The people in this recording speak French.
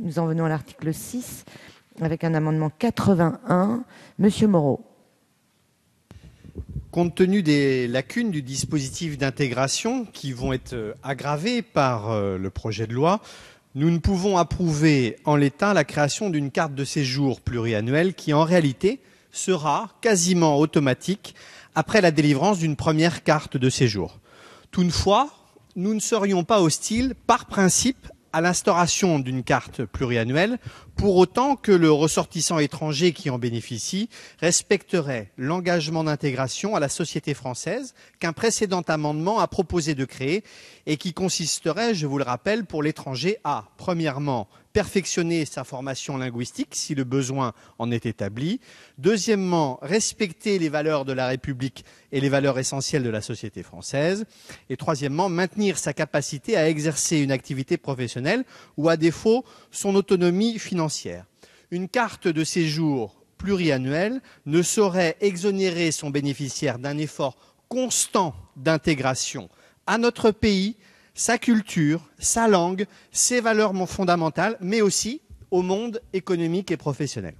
nous en venons à l'article 6 avec un amendement 81. Monsieur Moreau. Compte tenu des lacunes du dispositif d'intégration qui vont être euh, aggravées par euh, le projet de loi, nous ne pouvons approuver en l'état la création d'une carte de séjour pluriannuelle qui en réalité sera quasiment automatique après la délivrance d'une première carte de séjour. Toutefois, nous ne serions pas hostiles par principe à l'instauration d'une carte pluriannuelle, pour autant que le ressortissant étranger qui en bénéficie respecterait l'engagement d'intégration à la société française qu'un précédent amendement a proposé de créer et qui consisterait, je vous le rappelle, pour l'étranger à, premièrement, perfectionner sa formation linguistique si le besoin en est établi. Deuxièmement, respecter les valeurs de la République et les valeurs essentielles de la société française. Et troisièmement, maintenir sa capacité à exercer une activité professionnelle ou à défaut son autonomie financière. Une carte de séjour pluriannuelle ne saurait exonérer son bénéficiaire d'un effort constant d'intégration à notre pays, sa culture, sa langue, ses valeurs fondamentales, mais aussi au monde économique et professionnel.